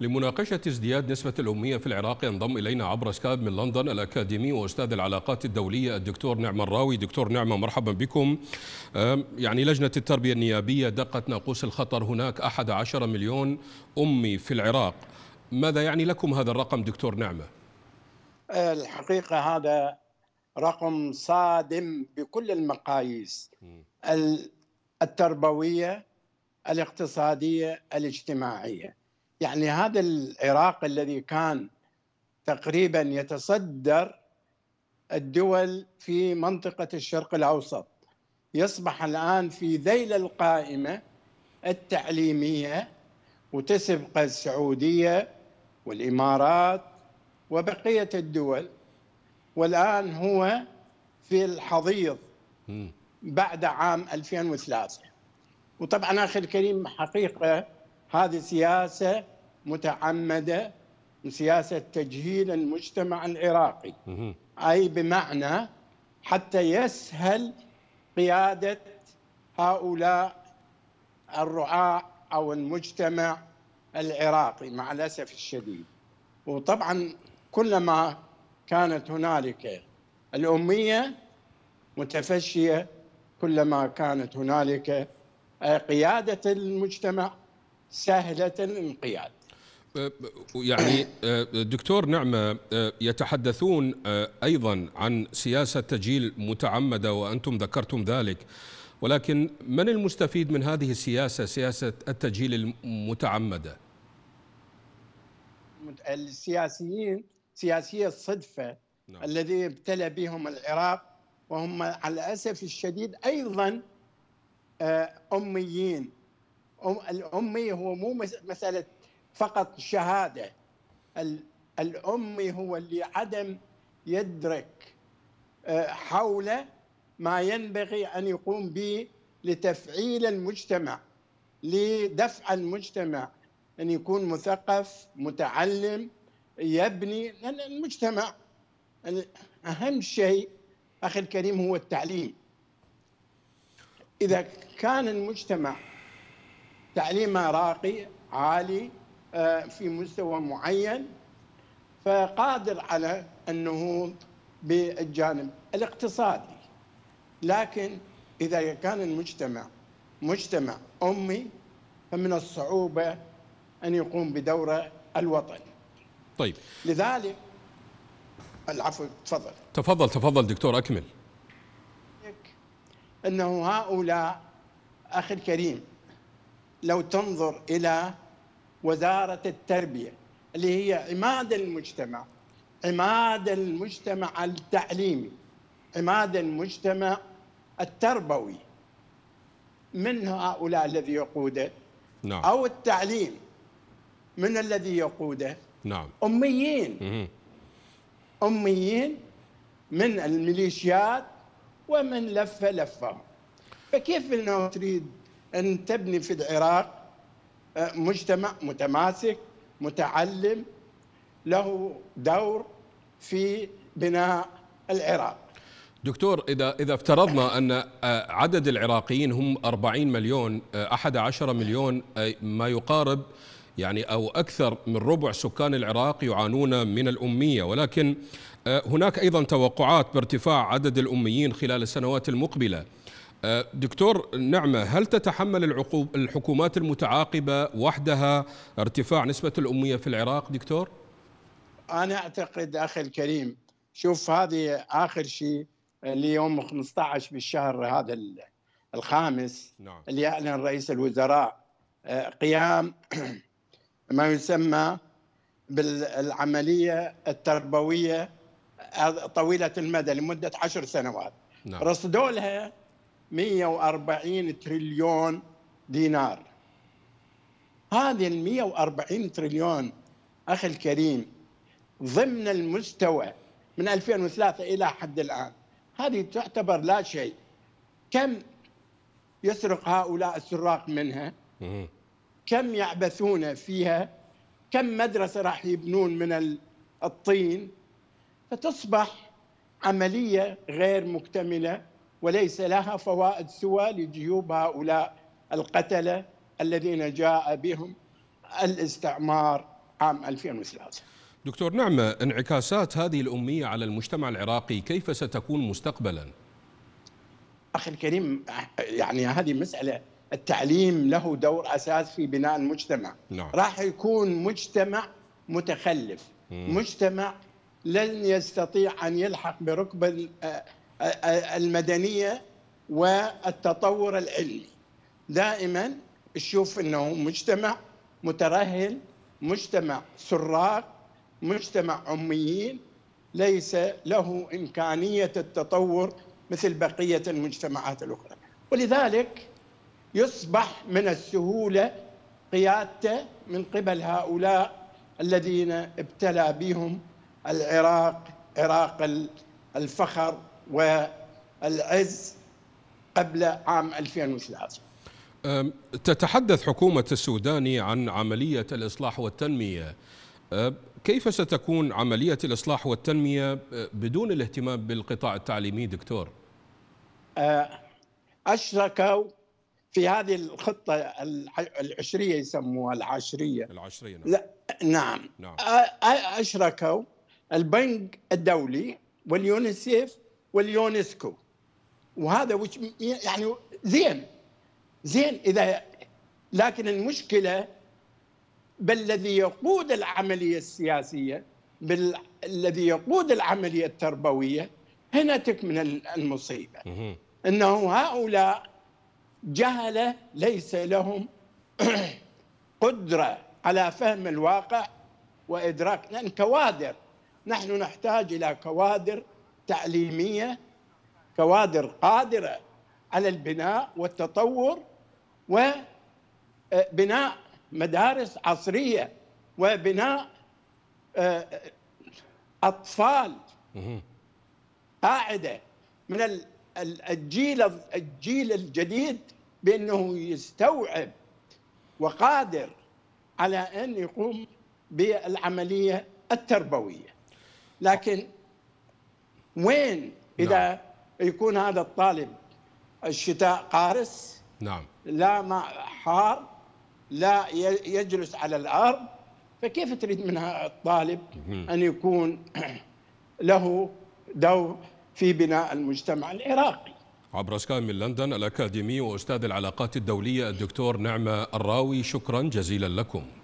لمناقشة ازدياد نسبة الأمية في العراق ينضم إلينا عبر سكايب من لندن الأكاديمي وأستاذ العلاقات الدولية الدكتور نعمة الراوي دكتور نعمة مرحبا بكم يعني لجنة التربية النيابية دقت ناقوس الخطر هناك 11 مليون أمي في العراق ماذا يعني لكم هذا الرقم دكتور نعمة؟ الحقيقة هذا رقم صادم بكل المقاييس التربوية الاقتصادية الاجتماعية يعني هذا العراق الذي كان تقريبا يتصدر الدول في منطقة الشرق الأوسط يصبح الآن في ذيل القائمة التعليمية وتسبق السعودية والإمارات وبقية الدول والآن هو في الحضيض بعد عام 2003 وطبعا أخي الكريم حقيقة هذه سياسة متعمدة سياسة تجهيل المجتمع العراقي أي بمعنى حتى يسهل قيادة هؤلاء الرعاة أو المجتمع العراقي مع الأسف الشديد وطبعا كلما كانت هنالك الأمية متفشية كلما كانت هنالك قيادة المجتمع سهلة الانقياد أه، يعني أه، دكتور نعمة أه، يتحدثون أيضا عن سياسة تجيل متعمدة وأنتم ذكرتم ذلك ولكن من المستفيد من هذه السياسة سياسة التجيل المتعمدة السياسيين سياسية الصدفة نعم. الذي ابتلى بهم العراق وهم على الأسف الشديد أيضا أميين الأمي هو مو مسألة فقط شهادة الأمي هو اللي عدم يدرك آه، حول ما ينبغي أن يقوم به لتفعيل المجتمع لدفع المجتمع أن يكون مثقف متعلم يبني لان المجتمع أهم شيء أخي الكريم هو التعليم إذا كان المجتمع تعليمه راقي عالي آه، في مستوى معين فقادر على النهوض بالجانب الاقتصادي لكن إذا كان المجتمع مجتمع أمي فمن الصعوبة أن يقوم بدوره الوطني طيب لذلك العفو تفضل تفضل تفضل دكتور أكمل أنه هؤلاء أخي الكريم لو تنظر الى وزاره التربيه اللي هي عماد المجتمع عماد المجتمع التعليمي عماد المجتمع التربوي من هؤلاء الذي يقوده نعم. او التعليم من الذي يقوده نعم اميين اميين من الميليشيات ومن لفه لفه فكيف انه تريد أن تبني في العراق آه، مجتمع متماسك متعلم له دور في بناء العراق دكتور إذا إذا افترضنا أن آه، عدد العراقيين هم 40 مليون 11 آه، مليون ما يقارب يعني أو أكثر من ربع سكان العراق يعانون من الأمية ولكن هناك أيضا توقعات بارتفاع عدد الأميين خلال السنوات المقبلة دكتور نعمة هل تتحمل الحكومات المتعاقبة وحدها ارتفاع نسبة الأمية في العراق دكتور؟ أنا أعتقد أخي الكريم شوف هذه آخر شيء ليوم 15 بالشهر هذا الخامس نعم. اللي أعلن رئيس الوزراء آه، قيام ما يسمى بالعملية التربوية آه، طويلة المدى لمدة عشر سنوات نعم. رصدوا لها 140 تريليون دينار هذه ال 140 تريليون اخي الكريم ضمن المستوى من 2003 الى حد الان هذه تعتبر لا شيء كم يسرق هؤلاء السراق منها إيه. كم يعبثون فيها كم مدرسه راح يبنون من الطين فتصبح عمليه غير مكتمله وليس لها فوائد سوى لجيوب هؤلاء القتلة الذين جاء بهم الاستعمار عام 2003 دكتور نعمة انعكاسات هذه الأمية على المجتمع العراقي كيف ستكون مستقبلا؟ أخي الكريم يعني هذه مسألة التعليم له دور أساس في بناء المجتمع نعم. راح يكون مجتمع متخلف مم. مجتمع لن يستطيع أن يلحق بركب آه، المدنيه والتطور العلمي دائما تشوف انه مجتمع مترهل مجتمع سراق مجتمع عميين ليس له امكانيه التطور مثل بقيه المجتمعات الاخرى ولذلك يصبح من السهوله قيادته من قبل هؤلاء الذين ابتلى بهم العراق عراق الفخر والعز قبل عام 2003 تتحدث حكومة السوداني عن عملية الإصلاح والتنمية كيف ستكون عملية الإصلاح والتنمية بدون الاهتمام بالقطاع التعليمي دكتور؟ أه، أشركوا في هذه الخطة العشرية يسموها العشرية العشرية نعم لا نعم, نعم. أشركوا البنك الدولي واليونسيف واليونسكو وهذا وش يعني زين زين اذا لكن المشكله بالذي يقود العمليه السياسيه بالذي يقود العمليه التربويه هنا تكمن المصيبه انه هؤلاء جهله ليس لهم قدره على فهم الواقع وادراك لان كوادر نحن نحتاج الى كوادر تعليميه كوادر قادره على البناء والتطور وبناء آه، مدارس عصريه وبناء آه، آه، اطفال قاعده من الجيل الجيل الجديد بانه يستوعب وقادر على ان يقوم بالعمليه التربويه لكن وين نعم. اذا نعم. يكون هذا الطالب الشتاء قارس نعم لا ماء حار لا يجلس على الارض فكيف تريد من الطالب ان يكون له دور في بناء المجتمع العراقي عبر سكاي من لندن الأكاديمي وأستاذ العلاقات الدولية الدكتور نعمة الراوي شكرا جزيلا لكم